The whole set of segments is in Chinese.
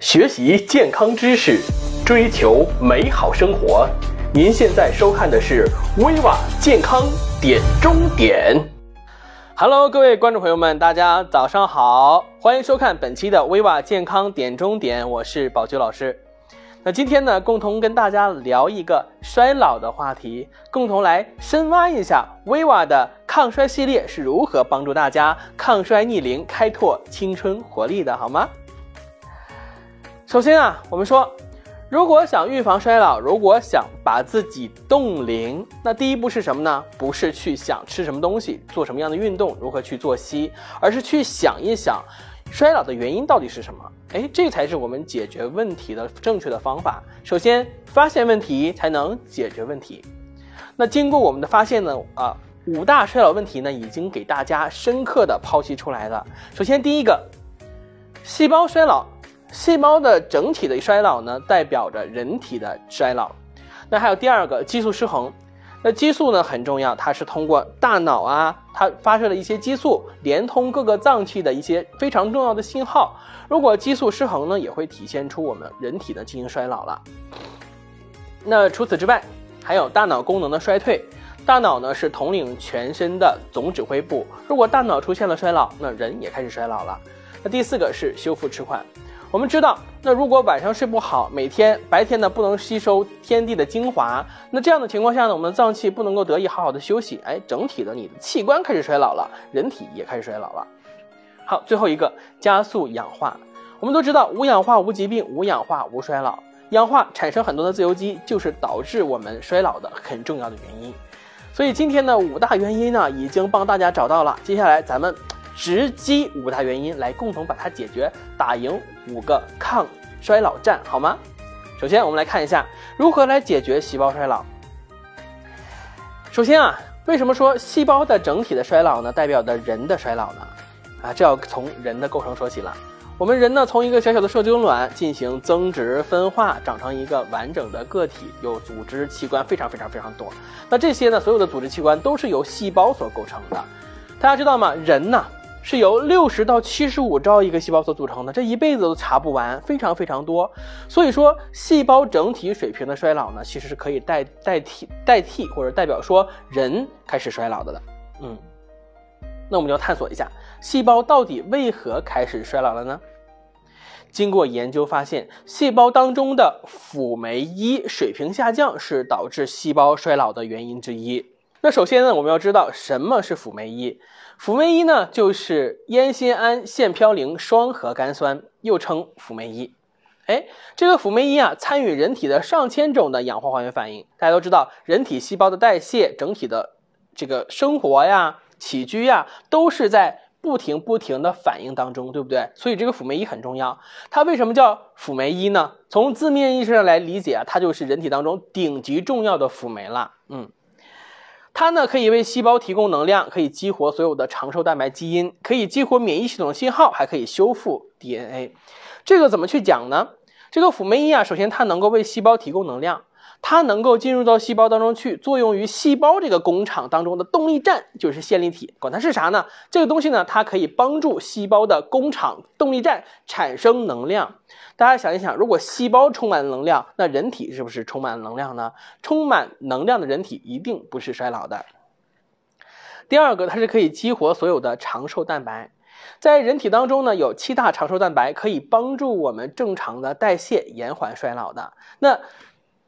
学习健康知识，追求美好生活。您现在收看的是《威瓦健康点中点》。Hello，各位观众朋友们，大家早上好，欢迎收看本期的《威瓦健康点中点》，我是宝菊老师。那今天呢，共同跟大家聊一个衰老的话题，共同来深挖一下薇瓦的抗衰系列是如何帮助大家抗衰逆龄、开拓青春活力的，好吗？首先啊，我们说，如果想预防衰老，如果想把自己冻龄，那第一步是什么呢？不是去想吃什么东西，做什么样的运动，如何去作息，而是去想一想，衰老的原因到底是什么？哎，这才是我们解决问题的正确的方法。首先发现问题，才能解决问题。那经过我们的发现呢，啊，五大衰老问题呢，已经给大家深刻的剖析出来了。首先第一个，细胞衰老。细胞的整体的衰老呢，代表着人体的衰老。那还有第二个，激素失衡。那激素呢很重要，它是通过大脑啊，它发射了一些激素，连通各个脏器的一些非常重要的信号。如果激素失衡呢，也会体现出我们人体的进行衰老了。那除此之外，还有大脑功能的衰退。大脑呢是统领全身的总指挥部，如果大脑出现了衰老，那人也开始衰老了。那第四个是修复迟缓。我们知道，那如果晚上睡不好，每天白天呢不能吸收天地的精华，那这样的情况下呢，我们的脏器不能够得以好好的休息，哎，整体的你的器官开始衰老了，人体也开始衰老了。好，最后一个加速氧化，我们都知道无氧化无疾病，无氧化无衰老，氧化产生很多的自由基，就是导致我们衰老的很重要的原因。所以今天呢五大原因呢已经帮大家找到了，接下来咱们直击五大原因来共同把它解决，打赢。五个抗衰老战好吗？首先，我们来看一下如何来解决细胞衰老。首先啊，为什么说细胞的整体的衰老呢？代表的人的衰老呢？啊，这要从人的构成说起了。我们人呢，从一个小小的受精卵进行增殖分化，长成一个完整的个体，有组织器官非常非常非常多。那这些呢，所有的组织器官都是由细胞所构成的。大家知道吗？人呢？是由六十到七十五兆一个细胞所组成的，这一辈子都查不完，非常非常多。所以说，细胞整体水平的衰老呢，其实是可以代代替代替或者代表说人开始衰老的了。嗯，那我们要探索一下，细胞到底为何开始衰老了呢？经过研究发现，细胞当中的辅酶一水平下降是导致细胞衰老的原因之一。那首先呢，我们要知道什么是辅酶一。辅酶一呢，就是烟酰胺腺嘌呤双核苷酸，又称辅酶一。哎，这个辅酶一啊，参与人体的上千种的氧化还原反应。大家都知道，人体细胞的代谢整体的这个生活呀、起居呀，都是在不停不停的反应当中，对不对？所以这个辅酶一很重要。它为什么叫辅酶一呢？从字面意义上来理解啊，它就是人体当中顶级重要的辅酶了。嗯。它呢，可以为细胞提供能量，可以激活所有的长寿蛋白基因，可以激活免疫系统信号，还可以修复 DNA。这个怎么去讲呢？这个辅酶一啊，首先它能够为细胞提供能量。它能够进入到细胞当中去，作用于细胞这个工厂当中的动力站，就是线粒体。管它是啥呢？这个东西呢，它可以帮助细胞的工厂动力站产生能量。大家想一想，如果细胞充满能量，那人体是不是充满能量呢？充满能量的人体一定不是衰老的。第二个，它是可以激活所有的长寿蛋白，在人体当中呢，有七大长寿蛋白可以帮助我们正常的代谢，延缓衰老的。那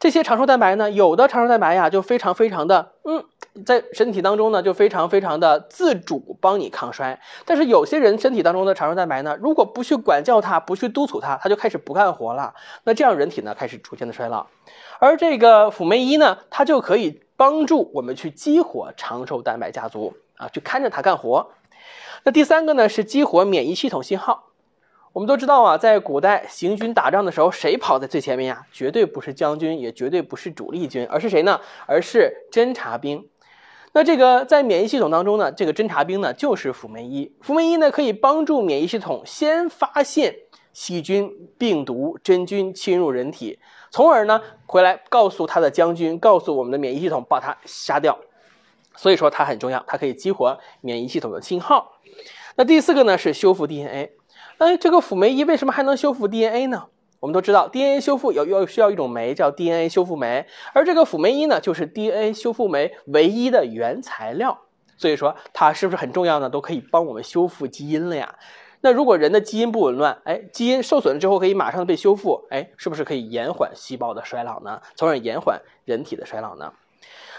这些长寿蛋白呢，有的长寿蛋白呀，就非常非常的，嗯，在身体当中呢，就非常非常的自主帮你抗衰。但是有些人身体当中的长寿蛋白呢，如果不去管教它，不去督促它，它就开始不干活了。那这样人体呢，开始逐渐的衰老。而这个辅酶一呢，它就可以帮助我们去激活长寿蛋白家族啊，去看着它干活。那第三个呢，是激活免疫系统信号。我们都知道啊，在古代行军打仗的时候，谁跑在最前面呀？绝对不是将军，也绝对不是主力军，而是谁呢？而是侦察兵。那这个在免疫系统当中呢，这个侦察兵呢就是辅酶一。辅酶一呢可以帮助免疫系统先发现细菌、病毒、真菌侵入人体，从而呢回来告诉他的将军，告诉我们的免疫系统把它杀掉。所以说它很重要，它可以激活免疫系统的信号。那第四个呢是修复 DNA。哎，这个辅酶一为什么还能修复 DNA 呢？我们都知道，DNA 修复要要需要一种酶叫 DNA 修复酶，而这个辅酶一呢，就是 DNA 修复酶唯一的原材料。所以说，它是不是很重要呢？都可以帮我们修复基因了呀。那如果人的基因不紊乱，哎，基因受损了之后可以马上被修复，哎，是不是可以延缓细胞的衰老呢？从而延缓人体的衰老呢？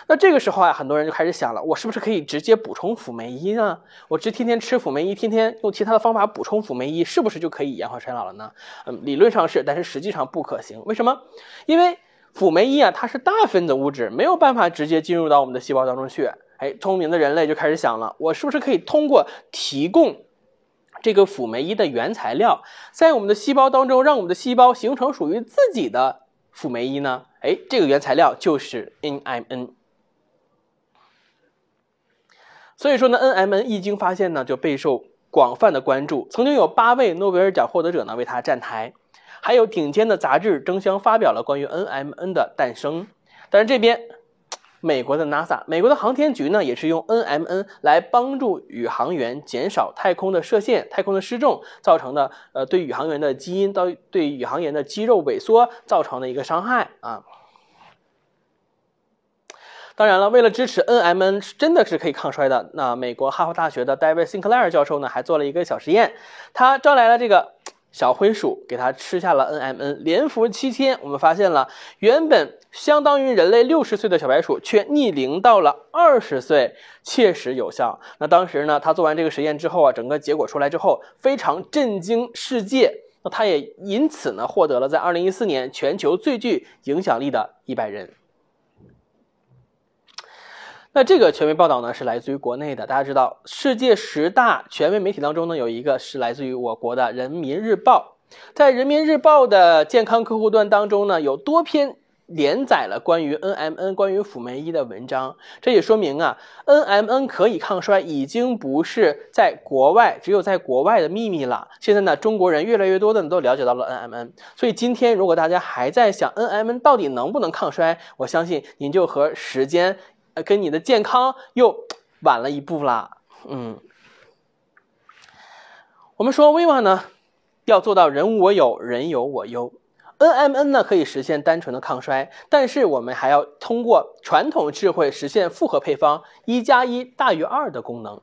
那这个时候啊，很多人就开始想了，我是不是可以直接补充辅酶一呢？我这天天吃辅酶一，天天用其他的方法补充辅酶一，是不是就可以延缓衰老了呢？嗯，理论上是，但是实际上不可行。为什么？因为辅酶一啊，它是大分子物质，没有办法直接进入到我们的细胞当中去。哎，聪明的人类就开始想了，我是不是可以通过提供这个辅酶一的原材料，在我们的细胞当中，让我们的细胞形成属于自己的辅酶一呢？哎，这个原材料就是 N-M-N。所以说呢，N-M-N 一经发现呢，就备受广泛的关注。曾经有八位诺贝尔奖获得者呢为它站台，还有顶尖的杂志争相发表了关于 N-M-N 的诞生。但是这边。美国的 NASA，美国的航天局呢，也是用 N-M-N 来帮助宇航员减少太空的射线、太空的失重造成的，呃，对宇航员的基因到对宇航员的肌肉萎缩造成的一个伤害啊。当然了，为了支持 N-M-N 是真的是可以抗衰的，那美国哈佛大学的 David Sinclair 教授呢，还做了一个小实验，他招来了这个。小灰鼠给它吃下了 NMN，连服七天，我们发现了，原本相当于人类六十岁的小白鼠，却逆龄到了二十岁，确实有效。那当时呢，他做完这个实验之后啊，整个结果出来之后，非常震惊世界。那他也因此呢，获得了在二零一四年全球最具影响力的一百人。那这个权威报道呢，是来自于国内的。大家知道，世界十大权威媒体当中呢，有一个是来自于我国的《人民日报》。在《人民日报》的健康客户端当中呢，有多篇连载了关于 N M N、关于辅酶一的文章。这也说明啊，N M N 可以抗衰，已经不是在国外，只有在国外的秘密了。现在呢，中国人越来越多的都了解到了 N M N。所以今天，如果大家还在想 N M N 到底能不能抗衰，我相信您就和时间。呃，跟你的健康又晚了一步啦。嗯，我们说 Viva 呢，要做到人无我有人有我优，N M N 呢可以实现单纯的抗衰，但是我们还要通过传统智慧实现复合配方一加一大于二的功能。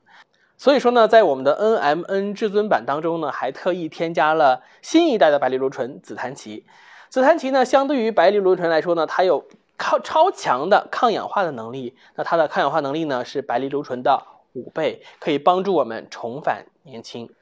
所以说呢，在我们的 N M N 至尊版当中呢，还特意添加了新一代的白藜芦醇、紫檀芪。紫檀芪呢，相对于白藜芦醇来说呢，它有。靠超强的抗氧化的能力，那它的抗氧化能力呢是白藜芦醇的五倍，可以帮助我们重返年轻。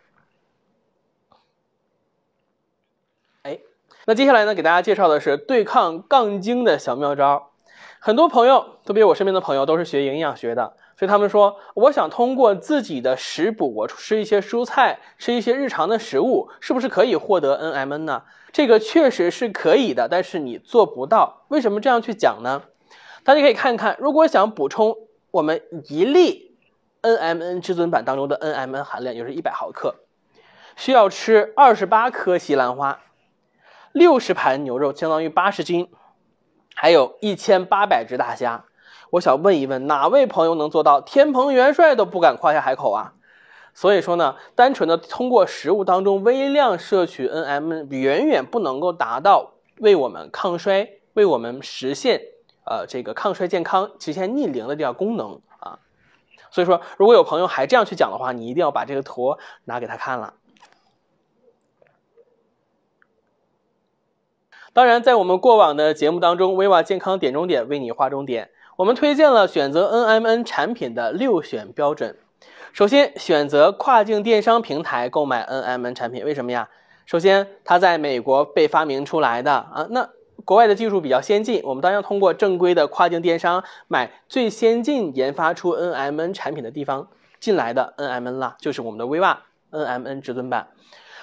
哎，那接下来呢，给大家介绍的是对抗杠精的小妙招。很多朋友，特别我身边的朋友，都是学营养学的。所以他们说，我想通过自己的食补，我吃一些蔬菜，吃一些日常的食物，是不是可以获得 N-M-N 呢？这个确实是可以的，但是你做不到。为什么这样去讲呢？大家可以看看，如果想补充我们一粒 N-M-N 至尊版当中的 N-M-N 含量，就是一百毫克，需要吃二十八颗西兰花，六十盘牛肉，相当于八十斤，还有一千八百只大虾。我想问一问哪位朋友能做到？天蓬元帅都不敢夸下海口啊！所以说呢，单纯的通过食物当中微量摄取 NM，远远不能够达到为我们抗衰、为我们实现呃这个抗衰健康、实现逆龄的这样功能啊！所以说，如果有朋友还这样去讲的话，你一定要把这个图拿给他看了。当然，在我们过往的节目当中，“ v 娅健康点中点”为你划重点。我们推荐了选择 N M N 产品的六选标准，首先选择跨境电商平台购买 N M N 产品，为什么呀？首先它在美国被发明出来的啊，那国外的技术比较先进，我们当然要通过正规的跨境电商买最先进研发出 N M N 产品的地方进来的 N M N 啦，就是我们的 v 娅 N M N 至尊版，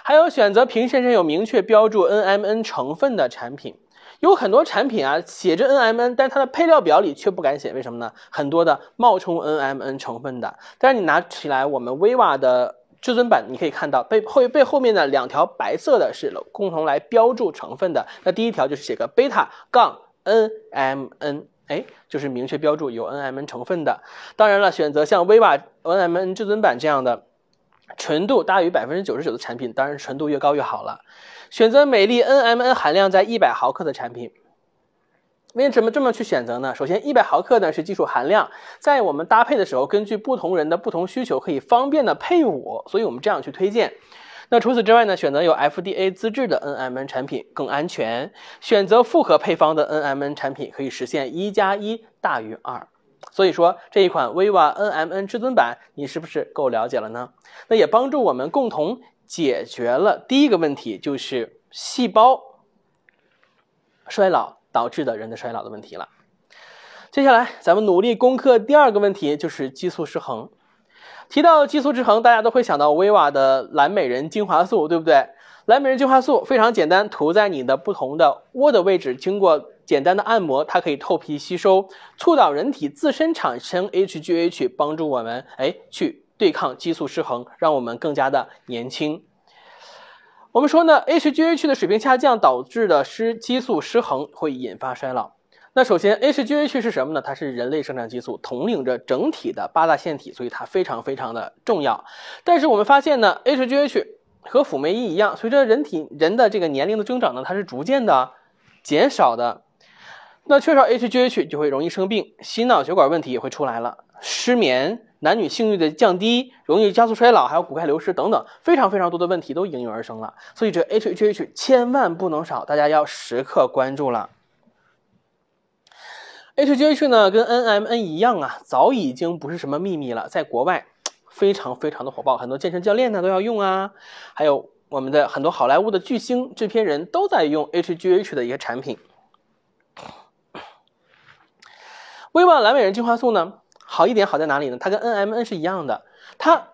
还有选择瓶身上有明确标注 N M N 成分的产品。有很多产品啊，写着 N M N，但是它的配料表里却不敢写，为什么呢？很多的冒充 N M N 成分的。但是你拿起来，我们 v 瓦的至尊版，你可以看到背后背后面的两条白色的是共同来标注成分的。那第一条就是写个贝塔杠 N M N，哎，就是明确标注有 N M N 成分的。当然了，选择像 v 瓦 N M N 至尊版这样的。纯度大于百分之九十九的产品，当然纯度越高越好了。选择每粒 N M N 含量在一百毫克的产品。为什么这么去选择呢？首先，一百毫克呢是基础含量，在我们搭配的时候，根据不同人的不同需求，可以方便的配伍。所以我们这样去推荐。那除此之外呢，选择有 F D A 资质的 N M N 产品更安全。选择复合配方的 N M N 产品，可以实现一加一大于二。所以说这一款 Viva N M N 至尊版，你是不是够了解了呢？那也帮助我们共同解决了第一个问题，就是细胞衰老导致的人的衰老的问题了。接下来咱们努力攻克第二个问题，就是激素失衡。提到激素失衡，大家都会想到 Viva 的蓝美人精华素，对不对？蓝美人精华素非常简单，涂在你的不同的窝的位置，经过。简单的按摩，它可以透皮吸收，促导人体自身产生 HGH，帮助我们哎去对抗激素失衡，让我们更加的年轻。我们说呢，HGH 的水平下降导致的失激素失衡会引发衰老。那首先，HGH 是什么呢？它是人类生长激素统领着整体的八大腺体，所以它非常非常的重要。但是我们发现呢，HGH 和辅酶一一样，随着人体人的这个年龄的增长呢，它是逐渐的减少的。那缺少 HGH 就会容易生病，心脑血管问题也会出来了，失眠、男女性欲的降低，容易加速衰老，还有骨钙流失等等，非常非常多的问题都应运而生了。所以这 HGH 千万不能少，大家要时刻关注了。HGH 呢，跟 NMN 一样啊，早已经不是什么秘密了，在国外非常非常的火爆，很多健身教练呢都要用啊，还有我们的很多好莱坞的巨星、制片人都在用 HGH 的一个产品。威望蓝美人精华素呢，好一点，好在哪里呢？它跟 N M N 是一样的，它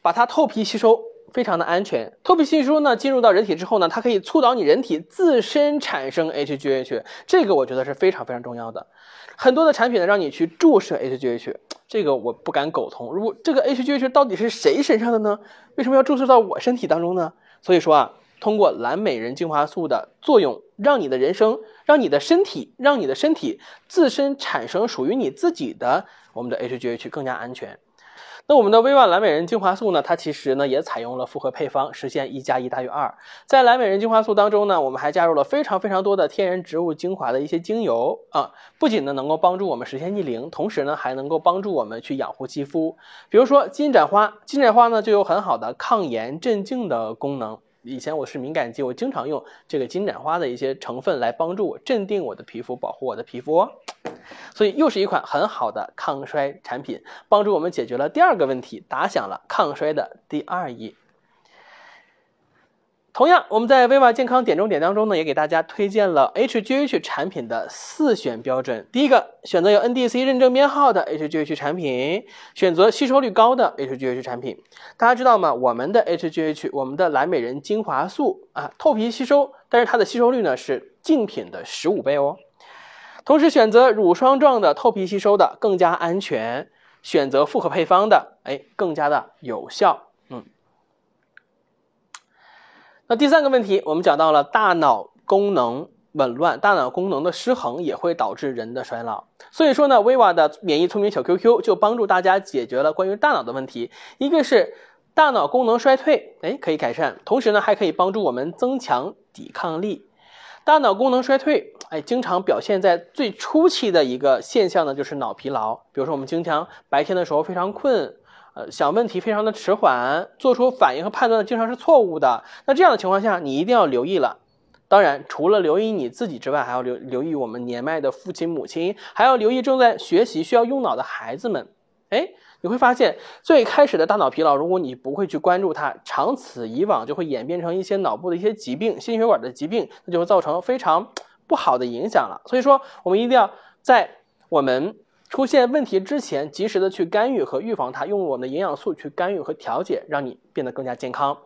把它透皮吸收，非常的安全。透皮吸收呢，进入到人体之后呢，它可以促导你人体自身产生 H G H，这个我觉得是非常非常重要的。很多的产品呢，让你去注射 H G H，这个我不敢苟同。如果这个 H G H 到底是谁身上的呢？为什么要注射到我身体当中呢？所以说啊。通过蓝美人精华素的作用，让你的人生，让你的身体，让你的身体自身产生属于你自己的我们的 HGH 更加安全。那我们的 V1 蓝美人精华素呢？它其实呢也采用了复合配方，实现一加一大于二。在蓝美人精华素当中呢，我们还加入了非常非常多的天然植物精华的一些精油啊，不仅呢能够帮助我们实现逆龄，同时呢还能够帮助我们去养护肌肤。比如说金盏花，金盏花呢就有很好的抗炎镇静的功能。以前我是敏感肌，我经常用这个金盏花的一些成分来帮助我镇定我的皮肤，保护我的皮肤哦。所以又是一款很好的抗衰产品，帮助我们解决了第二个问题，打响了抗衰的第二役。同样，我们在维瓦健康点重点当中呢，也给大家推荐了 HGH 产品的四选标准。第一个，选择有 NDC 认证编号的 HGH 产品；选择吸收率高的 HGH 产品。大家知道吗？我们的 HGH，我们的蓝美人精华素啊，透皮吸收，但是它的吸收率呢是竞品的十五倍哦。同时，选择乳霜状的透皮吸收的更加安全；选择复合配方的，哎，更加的有效。那第三个问题，我们讲到了大脑功能紊乱，大脑功能的失衡也会导致人的衰老。所以说呢，威瓦的免疫聪明小 QQ 就帮助大家解决了关于大脑的问题。一个是大脑功能衰退，哎，可以改善，同时呢，还可以帮助我们增强抵抗力。大脑功能衰退，哎，经常表现在最初期的一个现象呢，就是脑疲劳。比如说我们经常白天的时候非常困。呃，想问题非常的迟缓，做出反应和判断的经常是错误的。那这样的情况下，你一定要留意了。当然，除了留意你自己之外，还要留留意我们年迈的父亲、母亲，还要留意正在学习需要用脑的孩子们。哎，你会发现，最开始的大脑疲劳，如果你不会去关注它，长此以往就会演变成一些脑部的一些疾病、心血管的疾病，那就会造成非常不好的影响了。所以说，我们一定要在我们。出现问题之前，及时的去干预和预防它，用我们的营养素去干预和调节，让你变得更加健康。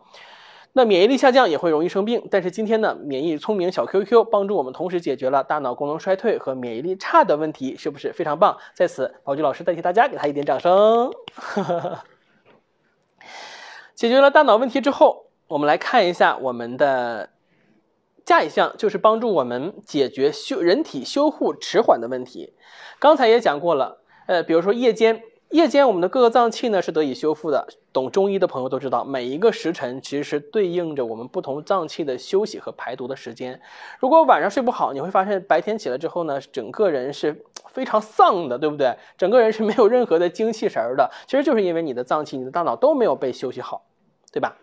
那免疫力下降也会容易生病，但是今天呢，免疫聪明小 QQ 帮助我们同时解决了大脑功能衰退和免疫力差的问题，是不是非常棒？在此，宝菊老师代替大家给他一点掌声。解决了大脑问题之后，我们来看一下我们的。下一项就是帮助我们解决修人体修护迟缓的问题。刚才也讲过了，呃，比如说夜间，夜间我们的各个脏器呢是得以修复的。懂中医的朋友都知道，每一个时辰其实是对应着我们不同脏器的休息和排毒的时间。如果晚上睡不好，你会发现白天起来之后呢，整个人是非常丧的，对不对？整个人是没有任何的精气神的。其实就是因为你的脏器、你的大脑都没有被休息好，对吧？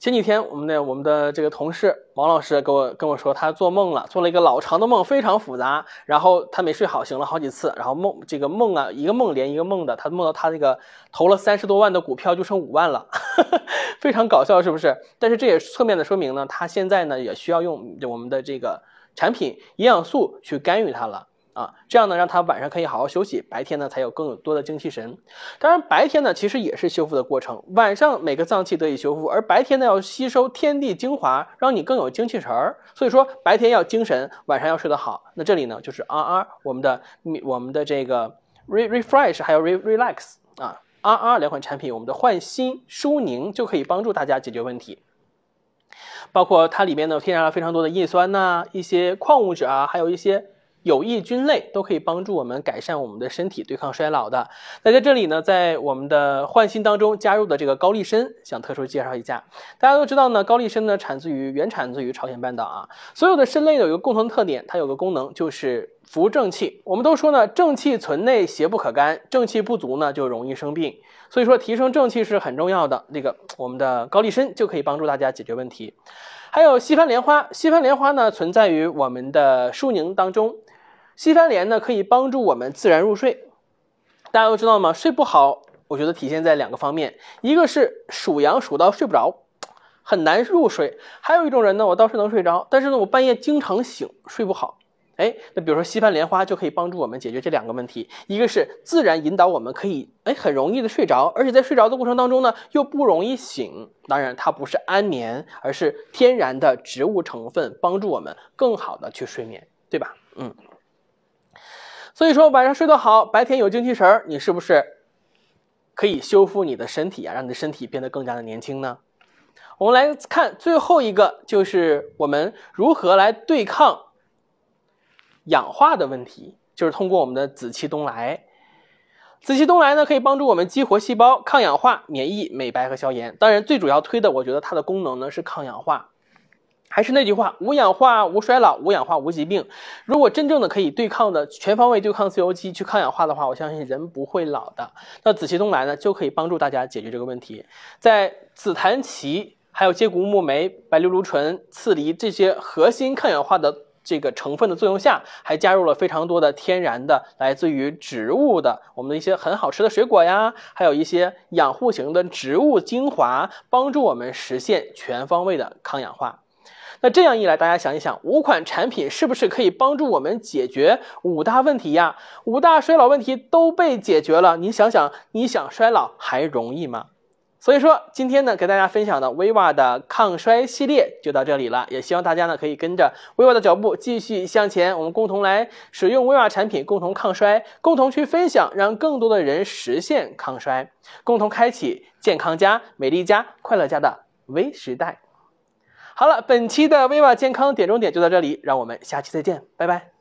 前几天，我们的我们的这个同事王老师跟我跟我说，他做梦了，做了一个老长的梦，非常复杂。然后他没睡好，醒了好几次。然后梦这个梦啊，一个梦连一个梦的，他梦到他那个投了三十多万的股票就剩五万了，非常搞笑，是不是？但是这也侧面的说明呢，他现在呢也需要用我们的这个产品营养素去干预他了。啊，这样呢，让他晚上可以好好休息，白天呢才有更多的精气神。当然，白天呢其实也是修复的过程，晚上每个脏器得以修复，而白天呢要吸收天地精华，让你更有精气神儿。所以说，白天要精神，晚上要睡得好。那这里呢就是 R R 我们的、我们的这个 Re Refresh 还有 Re Relax 啊，R R 两款产品，我们的焕新舒宁就可以帮助大家解决问题。包括它里面呢添加了非常多的叶酸呐、一些矿物质啊，还有一些。有益菌类都可以帮助我们改善我们的身体对抗衰老的。那在这里呢，在我们的焕新当中加入的这个高丽参，想特殊介绍一下。大家都知道呢，高丽参呢产自于原产自于朝鲜半岛啊。所有的参类有一个共同特点，它有个功能就是扶正气。我们都说呢，正气存内，邪不可干。正气不足呢，就容易生病。所以说提升正气是很重要的。那个我们的高丽参就可以帮助大家解决问题。还有西番莲花，西番莲花呢存在于我们的舒宁当中。西番莲呢，可以帮助我们自然入睡。大家都知道吗？睡不好，我觉得体现在两个方面，一个是数羊数到睡不着，很难入睡；还有一种人呢，我倒是能睡着，但是呢，我半夜经常醒，睡不好。哎，那比如说西番莲花就可以帮助我们解决这两个问题，一个是自然引导我们可以，哎，很容易的睡着，而且在睡着的过程当中呢，又不容易醒。当然，它不是安眠，而是天然的植物成分帮助我们更好的去睡眠，对吧？嗯。所以说晚上睡得好，白天有精气神儿，你是不是可以修复你的身体啊，让你的身体变得更加的年轻呢？我们来看最后一个，就是我们如何来对抗氧化的问题，就是通过我们的紫气东来。紫气东来呢，可以帮助我们激活细胞、抗氧化、免疫、美白和消炎。当然，最主要推的，我觉得它的功能呢是抗氧化。还是那句话，无氧化、无衰老、无氧化、无疾病。如果真正的可以对抗的全方位对抗自由基去抗氧化的话，我相信人不会老的。那紫气东来呢，就可以帮助大家解决这个问题。在紫檀芪、还有接骨木莓、白藜芦醇、刺梨这些核心抗氧化的这个成分的作用下，还加入了非常多的天然的来自于植物的我们的一些很好吃的水果呀，还有一些养护型的植物精华，帮助我们实现全方位的抗氧化。那这样一来，大家想一想，五款产品是不是可以帮助我们解决五大问题呀？五大衰老问题都被解决了，你想想，你想衰老还容易吗？所以说，今天呢，给大家分享的 Viva 的抗衰系列就到这里了，也希望大家呢，可以跟着 Viva 的脚步继续向前，我们共同来使用 Viva 产品，共同抗衰，共同去分享，让更多的人实现抗衰，共同开启健康家、美丽家、快乐家的微时代。好了，本期的微瓦健康点中点就到这里，让我们下期再见，拜拜。